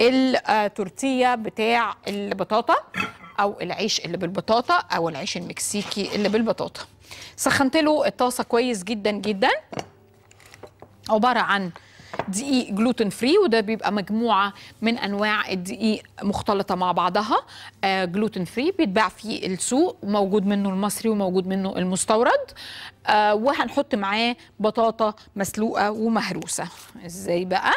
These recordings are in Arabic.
التورتيه بتاع البطاطا او العيش اللي بالبطاطا او العيش المكسيكي اللي بالبطاطا سخنت له الطاسه كويس جدا جدا عباره عن دقيق جلوتين فري وده بيبقى مجموعه من انواع الدقيق مختلطه مع بعضها آه جلوتين فري بيتباع في السوق موجود منه المصري وموجود منه المستورد آه وهنحط معاه بطاطا مسلوقه ومهروسه ازاي بقى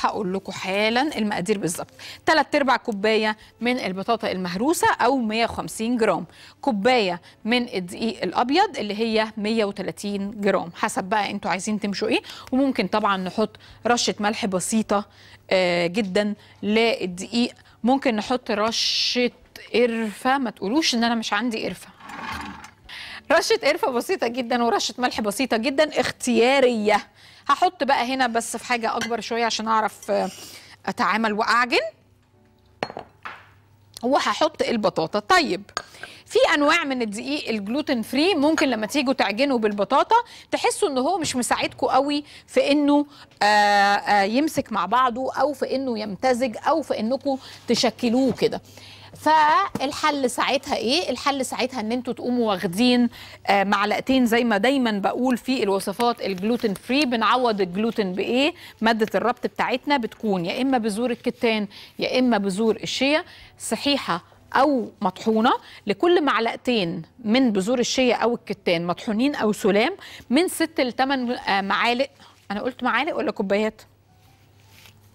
هقول لكم حالا المقادير بالظبط 3 ارباع كوبايه من البطاطا المهروسه او 150 جرام كوبايه من الدقيق الابيض اللي هي 130 جرام حسب بقى انتوا عايزين تمشوا ايه وممكن طبعا نحط رشه ملح بسيطه آه، جدا للدقيق ممكن نحط رشه قرفه ما تقولوش ان انا مش عندي قرفه رشه قرفه بسيطه جدا ورشه ملح بسيطه جدا اختياريه هحط بقى هنا بس في حاجه اكبر شويه عشان اعرف آه، اتعامل واعجن وهحط البطاطا طيب في انواع من الدقيق الجلوتين فري ممكن لما تيجوا تعجنوا بالبطاطا تحسوا ان هو مش مساعدكم قوي في انه آه، آه، يمسك مع بعضه او في انه يمتزج او في انكم تشكلوه كده فالحل ساعتها ايه الحل ساعتها ان انتوا تقوموا واخدين آه، معلقتين زي ما دايما بقول في الوصفات الجلوتين فري بنعوض الجلوتين بايه ماده الربط بتاعتنا بتكون يا اما بذور الكتان يا اما بذور الشيا صحيحه او مطحونه لكل معلقتين من بذور الشيا او الكتان مطحونين او سلام من 6 ل 8 آه، معالق انا قلت معالق ولا كوبايات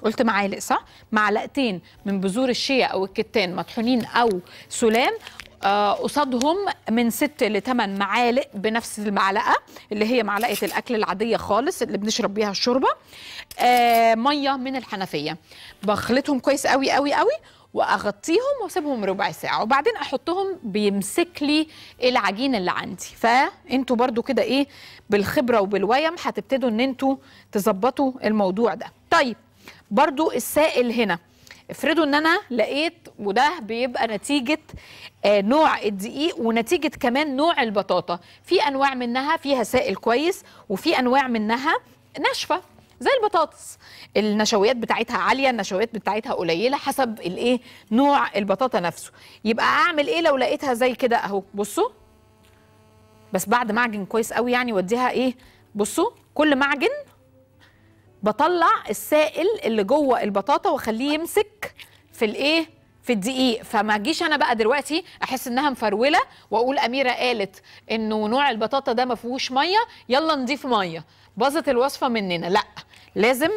قلت معالق صح معلقتين من بذور الشيا او الكتان مطحونين او سلام آه، قصادهم من 6 ل 8 معالق بنفس المعلقه اللي هي معلقه الاكل العاديه خالص اللي بنشرب بيها الشوربه آه، ميه من الحنفيه بخلطهم كويس قوي قوي قوي واغطيهم واسيبهم ربع ساعه وبعدين احطهم بيمسك لي العجين اللي عندي فانتوا برضو كده ايه بالخبره وبالويم هتبتدوا ان انتوا تظبطوا الموضوع ده طيب برضو السائل هنا افرضوا ان انا لقيت وده بيبقى نتيجه آه نوع الدقيق ونتيجه كمان نوع البطاطا في انواع منها فيها سائل كويس وفي انواع منها ناشفه زي البطاطس النشويات بتاعتها عاليه النشويات بتاعتها قليله حسب الايه نوع البطاطا نفسه يبقى اعمل ايه لو لقيتها زي كده اهو بصوا بس بعد معجن كويس قوي يعني وديها ايه بصوا كل معجن بطلع السائل اللي جوه البطاطا واخليه يمسك في الايه في الدقيق فما اجيش انا بقى دلوقتي احس انها مفروله واقول اميره قالت انه نوع البطاطا ده ما فيهوش ميه يلا نضيف ميه باظت الوصفه مننا لا لازم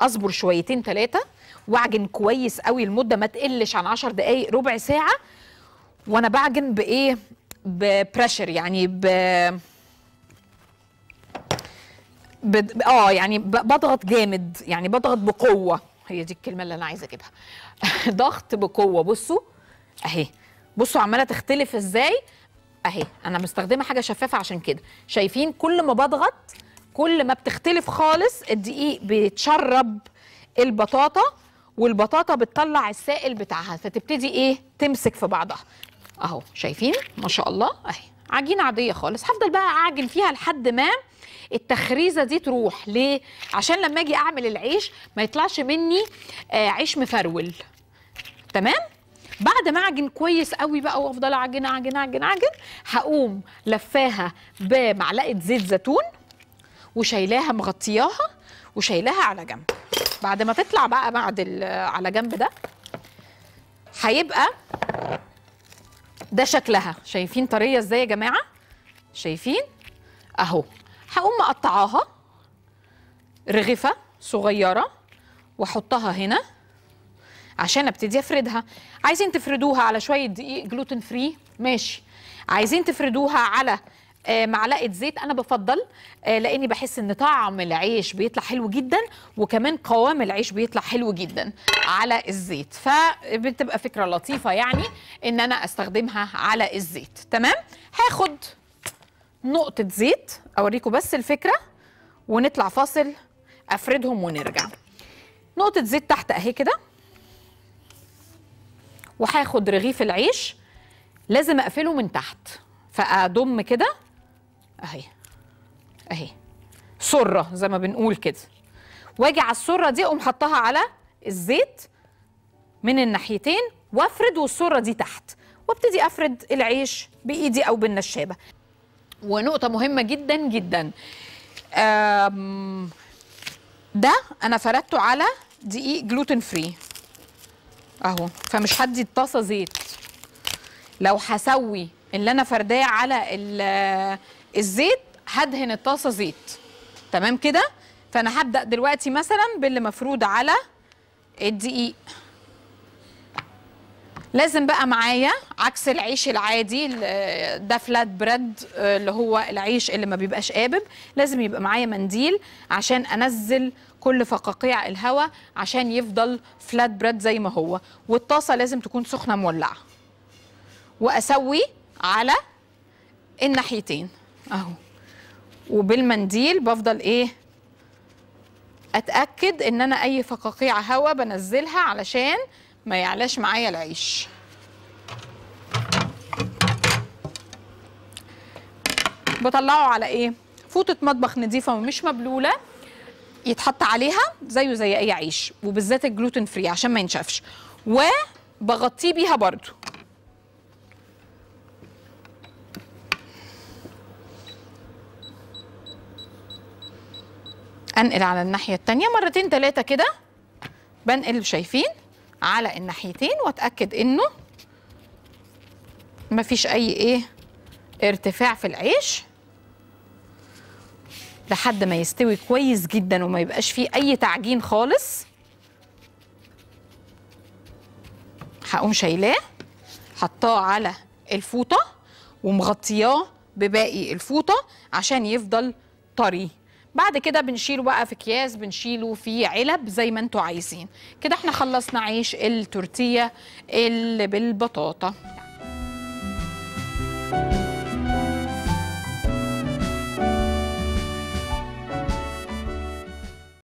اصبر شويتين ثلاثه واعجن كويس قوي المده ما تقلش عن 10 دقائق ربع ساعه وانا بعجن بايه ببريشر يعني ب بد... اه يعني بضغط جامد يعني بضغط بقوه هي دي الكلمه اللي انا عايزه اجيبها ضغط بقوه بصوا اهي بصوا عماله تختلف ازاي اهي انا مستخدمه حاجه شفافه عشان كده شايفين كل ما بضغط كل ما بتختلف خالص الدقيق بيتشرب البطاطا والبطاطا بتطلع السائل بتاعها فتبتدي ايه تمسك في بعضها اهو شايفين ما شاء الله اهي عجينه عاديه خالص هفضل بقى اعجن فيها لحد ما التخريزه دي تروح ليه عشان لما اجي اعمل العيش ما يطلعش مني آه عيش مفرول تمام بعد ما اعجن كويس قوي بقى وافضل اعجن اعجن اعجن اعجن هقوم لفاها بمعلقه زيت زيتون وشايلاها مغطياها وشايلاها على جنب بعد ما تطلع بقى بعد على جنب ده هيبقى ده شكلها شايفين طريه ازاي يا جماعه شايفين اهو هقوم مقطعاها رغيفه صغيره واحطها هنا عشان ابتدي افردها عايزين تفردوها على شويه دقيق جلوتين فري ماشي عايزين تفردوها على آه، معلقه زيت انا بفضل آه، لاني بحس ان طعم العيش بيطلع حلو جدا وكمان قوام العيش بيطلع حلو جدا على الزيت فبتبقى فكره لطيفه يعني ان انا استخدمها على الزيت تمام هاخد نقطه زيت اوريكم بس الفكره ونطلع فاصل افردهم ونرجع نقطه زيت تحت اهي كده وهاخد رغيف العيش لازم اقفله من تحت فاضم كده اهي اهي سره زي ما بنقول كده واجي على السره دي اقوم حطها على الزيت من الناحيتين وافرد والسره دي تحت وابتدي افرد العيش بايدي او بالنشابه ونقطه مهمه جدا جدا ده انا فردته على دقيق جلوتين فري اهو فمش هدي الطاسه زيت لو هسوي اللي انا فرداه على الزيت هدهن الطاسه زيت تمام كده فانا هبدا دلوقتي مثلا باللي مفروض على الدقيق لازم بقى معايا عكس العيش العادي ده فلات بريد اللي هو العيش اللي ما بيبقاش قابب لازم يبقى معايا منديل عشان انزل كل فقاقيع الهواء عشان يفضل فلات بريد زي ما هو والطاسه لازم تكون سخنه مولعه واسوي على الناحيتين اهو وبالمنديل بفضل ايه اتاكد ان انا اي فقاقيع هواء بنزلها علشان ما يعلاش معايا العيش بطلعه على ايه فوطه مطبخ نظيفه ومش مبلوله يتحط عليها زيه زي اي عيش وبالذات الجلوتين فري عشان ما ينشفش وبغطيه بيها برضو انقل على الناحيه الثانيه مرتين ثلاثه كده بنقل شايفين على الناحيتين واتاكد انه مفيش اي ايه ارتفاع في العيش لحد ما يستوي كويس جدا وما يبقاش فيه اي تعجين خالص هقوم شايلاه حطاه على الفوطه ومغطياه بباقي الفوطه عشان يفضل طري بعد كده بنشيله بقى في اكياس بنشيله في علب زي ما انتوا عايزين كده احنا خلصنا عيش التورتيه اللي بالبطاطا